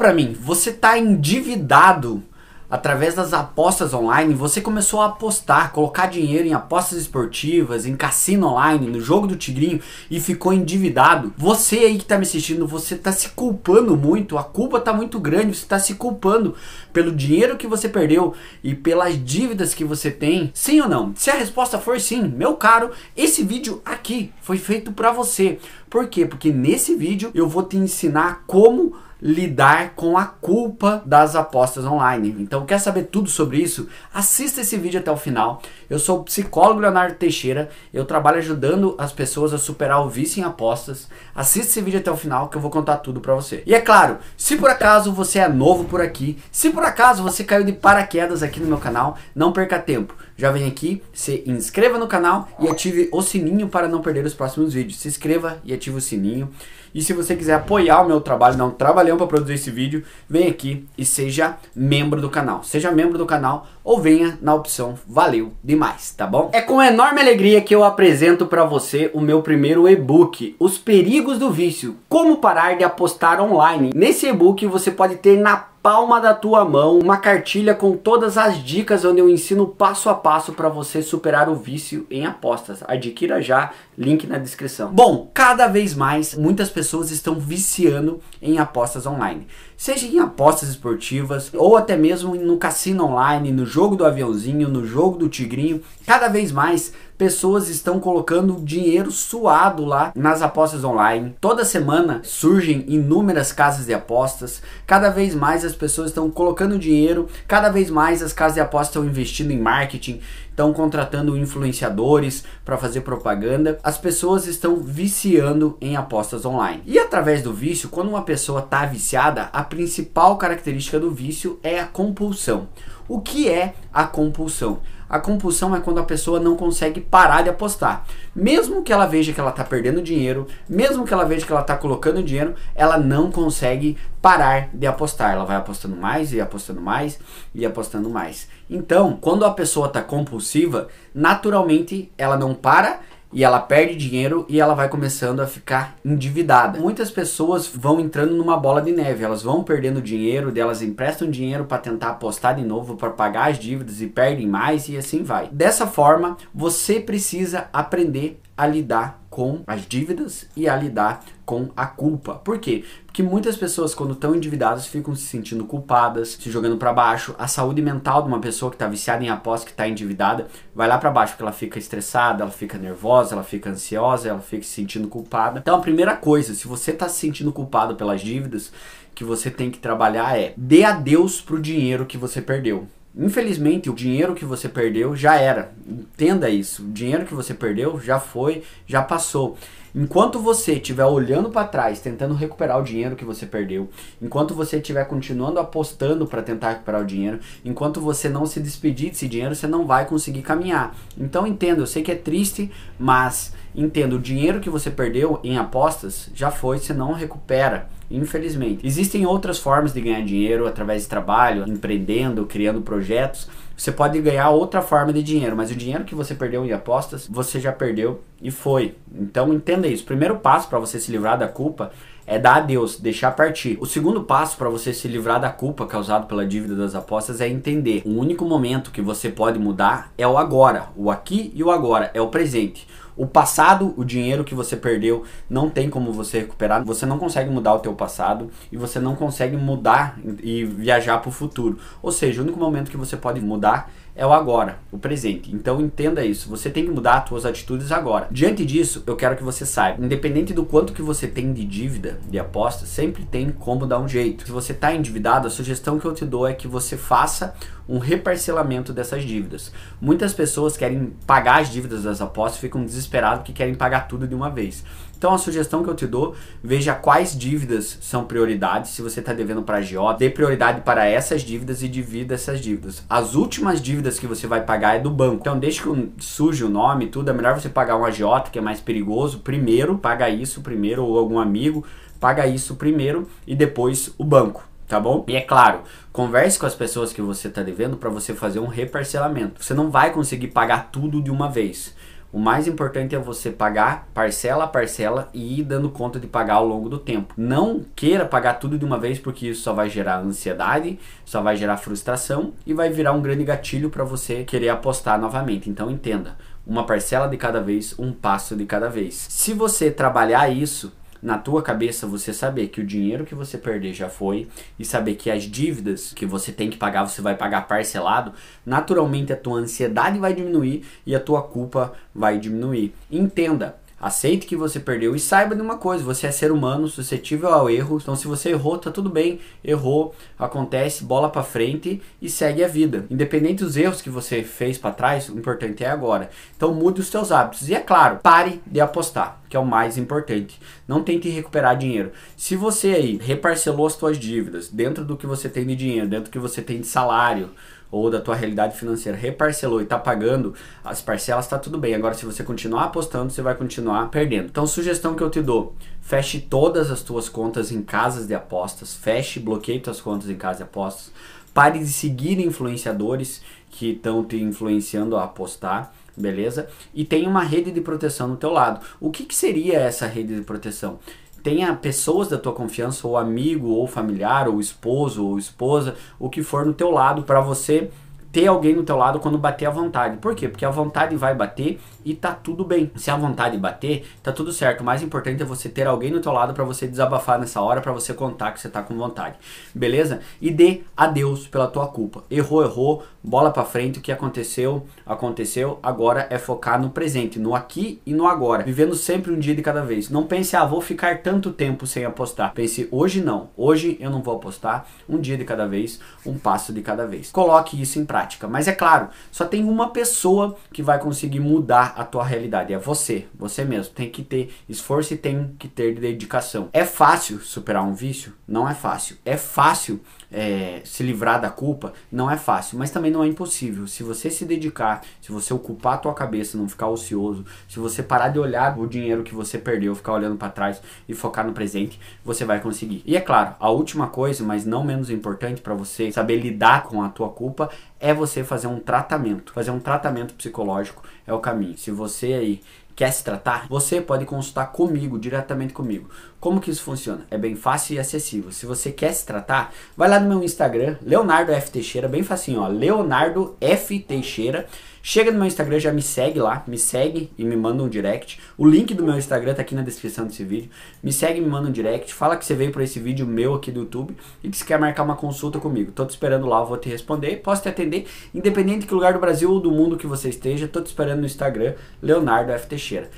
para mim, você tá endividado através das apostas online, você começou a apostar, colocar dinheiro em apostas esportivas, em cassino online, no jogo do tigrinho e ficou endividado. Você aí que tá me assistindo, você tá se culpando muito, a culpa tá muito grande, você tá se culpando pelo dinheiro que você perdeu e pelas dívidas que você tem. Sim ou não? Se a resposta for sim, meu caro, esse vídeo aqui foi feito para você. Por quê? Porque nesse vídeo eu vou te ensinar como lidar com a culpa das apostas online. Então, quer saber tudo sobre isso? Assista esse vídeo até o final. Eu sou o psicólogo Leonardo Teixeira, eu trabalho ajudando as pessoas a superar o vício em apostas. Assista esse vídeo até o final que eu vou contar tudo para você. E é claro, se por acaso você é novo por aqui, se por acaso você caiu de paraquedas aqui no meu canal, não perca tempo. Já vem aqui, se inscreva no canal e ative o sininho para não perder os próximos vídeos. Se inscreva e ative o sininho. E se você quiser apoiar o meu trabalho, dar um trabalhão para produzir esse vídeo, vem aqui e seja membro do canal. Seja membro do canal ou venha na opção Valeu Demais, tá bom? É com enorme alegria que eu apresento para você o meu primeiro e-book, Os Perigos do Vício, Como Parar de Apostar Online. Nesse e-book você pode ter na palma da tua mão uma cartilha com todas as dicas onde eu ensino passo a passo para você superar o vício em apostas. Adquira já, link na descrição. Bom, cada vez mais muitas pessoas estão viciando em apostas online seja em apostas esportivas ou até mesmo no cassino online, no jogo do aviãozinho, no jogo do tigrinho. Cada vez mais pessoas estão colocando dinheiro suado lá nas apostas online. Toda semana surgem inúmeras casas de apostas. Cada vez mais as pessoas estão colocando dinheiro, cada vez mais as casas de apostas estão investindo em marketing, estão contratando influenciadores para fazer propaganda. As pessoas estão viciando em apostas online. E através do vício, quando uma pessoa está viciada, a principal característica do vício é a compulsão. O que é a compulsão? A compulsão é quando a pessoa não consegue parar de apostar. Mesmo que ela veja que ela está perdendo dinheiro, mesmo que ela veja que ela está colocando dinheiro, ela não consegue parar de apostar. Ela vai apostando mais e apostando mais e apostando mais. Então, quando a pessoa está compulsiva, naturalmente ela não para e ela perde dinheiro e ela vai começando a ficar endividada. Muitas pessoas vão entrando numa bola de neve, elas vão perdendo dinheiro, delas emprestam dinheiro para tentar apostar de novo para pagar as dívidas e perdem mais e assim vai. Dessa forma, você precisa aprender a lidar com as dívidas e a lidar com a culpa. Por quê? Porque muitas pessoas, quando estão endividadas, ficam se sentindo culpadas, se jogando para baixo. A saúde mental de uma pessoa que está viciada em aposta, que está endividada, vai lá para baixo, porque ela fica estressada, ela fica nervosa, ela fica ansiosa, ela fica se sentindo culpada. Então, a primeira coisa, se você está se sentindo culpado pelas dívidas, que você tem que trabalhar é dê adeus pro dinheiro que você perdeu. Infelizmente, o dinheiro que você perdeu já era. Entenda isso. O dinheiro que você perdeu já foi, já passou. Enquanto você estiver olhando para trás, tentando recuperar o dinheiro que você perdeu, enquanto você estiver continuando apostando para tentar recuperar o dinheiro, enquanto você não se despedir desse dinheiro, você não vai conseguir caminhar. Então entenda, eu sei que é triste, mas entenda, o dinheiro que você perdeu em apostas já foi, você não recupera. Infelizmente. Existem outras formas de ganhar dinheiro através de trabalho, empreendendo, criando projetos, você pode ganhar outra forma de dinheiro, mas o dinheiro que você perdeu em apostas, você já perdeu e foi. Então entenda isso. O primeiro passo para você se livrar da culpa é dar a Deus, deixar partir. O segundo passo para você se livrar da culpa causada pela dívida das apostas é entender. O único momento que você pode mudar é o agora, o aqui e o agora, é o presente. O passado, o dinheiro que você perdeu, não tem como você recuperar. Você não consegue mudar o teu passado e você não consegue mudar e viajar para o futuro. Ou seja, o único momento que você pode mudar tá? é o agora, o presente. Então entenda isso. Você tem que mudar suas atitudes agora. Diante disso, eu quero que você saiba, independente do quanto que você tem de dívida, de aposta, sempre tem como dar um jeito. Se você está endividado, a sugestão que eu te dou é que você faça um reparcelamento dessas dívidas. Muitas pessoas querem pagar as dívidas das apostas, ficam desesperados que querem pagar tudo de uma vez. Então a sugestão que eu te dou, veja quais dívidas são prioridades. Se você está devendo para a GO, dê prioridade para essas dívidas e divida essas dívidas. As últimas dívidas dívidas que você vai pagar é do banco. Então, desde que surge o nome tudo, é melhor você pagar um agiota, que é mais perigoso, primeiro, paga isso primeiro, ou algum amigo, paga isso primeiro e depois o banco tá bom? E é claro, converse com as pessoas que você está devendo para você fazer um reparcelamento. Você não vai conseguir pagar tudo de uma vez. O mais importante é você pagar parcela a parcela e ir dando conta de pagar ao longo do tempo. Não queira pagar tudo de uma vez, porque isso só vai gerar ansiedade, só vai gerar frustração e vai virar um grande gatilho para você querer apostar novamente. Então entenda, uma parcela de cada vez, um passo de cada vez. Se você trabalhar isso, na tua cabeça você saber que o dinheiro que você perder já foi e saber que as dívidas que você tem que pagar, você vai pagar parcelado, naturalmente a tua ansiedade vai diminuir e a tua culpa vai diminuir. Entenda, Aceite que você perdeu e saiba de uma coisa: você é ser humano, suscetível ao erro. Então, se você errou, tá tudo bem. Errou, acontece, bola para frente e segue a vida. Independente dos erros que você fez para trás, o importante é agora. Então, mude os seus hábitos e é claro, pare de apostar que é o mais importante. Não tente recuperar dinheiro. Se você aí reparcelou as suas dívidas dentro do que você tem de dinheiro, dentro do que você tem de salário, ou da tua realidade financeira reparcelou e está pagando as parcelas, está tudo bem. Agora, se você continuar apostando, você vai continuar perdendo. Então, sugestão que eu te dou: feche todas as tuas contas em casas de apostas, feche e bloqueie tuas contas em casas de apostas, pare de seguir influenciadores que estão te influenciando a apostar beleza? E tem uma rede de proteção no teu lado. O que, que seria essa rede de proteção? tenha pessoas da tua confiança, ou amigo, ou familiar, ou esposo, ou esposa, o que for no teu lado para você ter alguém no teu lado quando bater a vontade. Por quê? Porque a vontade vai bater e tá tudo bem. Se a vontade bater, tá tudo certo. O mais importante é você ter alguém no teu lado para você desabafar nessa hora, para você contar que você tá com vontade. Beleza? E dê adeus pela tua culpa. Errou, errou, bola para frente, o que aconteceu, aconteceu. Agora é focar no presente, no aqui e no agora, vivendo sempre um dia de cada vez. Não pense, ah, vou ficar tanto tempo sem apostar. Pense, hoje não. Hoje eu não vou apostar. Um dia de cada vez, um passo de cada vez. Coloque isso em prática. Mas é claro, só tem uma pessoa que vai conseguir mudar a tua realidade, é você, você mesmo. Tem que ter esforço e tem que ter dedicação. É fácil superar um vício? Não é fácil. É fácil é, se livrar da culpa, não é fácil, mas também não é impossível. Se você se dedicar, se você ocupar a tua cabeça, não ficar ocioso, se você parar de olhar o dinheiro que você perdeu, ficar olhando para trás e focar no presente, você vai conseguir. E é claro, a última coisa, mas não menos importante para você saber lidar com a tua culpa, é você fazer um tratamento. Fazer um tratamento psicológico é o caminho. Se você aí Quer se tratar? Você pode consultar comigo, diretamente comigo. Como que isso funciona? É bem fácil e acessível. Se você quer se tratar, vai lá no meu Instagram, Leonardo F. Teixeira, bem facinho, ó, Leonardo F. Teixeira Chega no meu Instagram, já me segue lá, me segue e me manda um direct. O link do meu Instagram tá aqui na descrição desse vídeo. Me segue, me manda um direct, fala que você veio para esse vídeo meu aqui do YouTube e que você quer marcar uma consulta comigo. Tô te esperando lá, eu vou te responder, posso te atender, independente de que lugar do Brasil ou do mundo que você esteja, tô te esperando no Instagram, Leonardo F. Teixeira.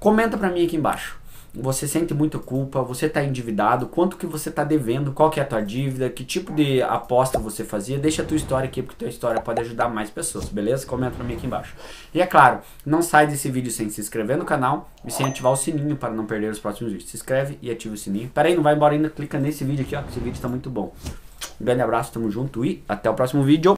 Comenta pra mim aqui embaixo você sente muita culpa, você está endividado, quanto que você está devendo, qual que é a tua dívida, que tipo de aposta você fazia, deixa a tua história aqui, porque tua história pode ajudar mais pessoas, beleza? Comenta pra mim aqui embaixo. E é claro, não sai desse vídeo sem se inscrever no canal e sem ativar o sininho para não perder os próximos vídeos. Se inscreve e ativa o sininho. Pera aí, não vai embora ainda, clica nesse vídeo aqui, ó, esse vídeo está muito bom. Um grande abraço, tamo junto e até o próximo vídeo.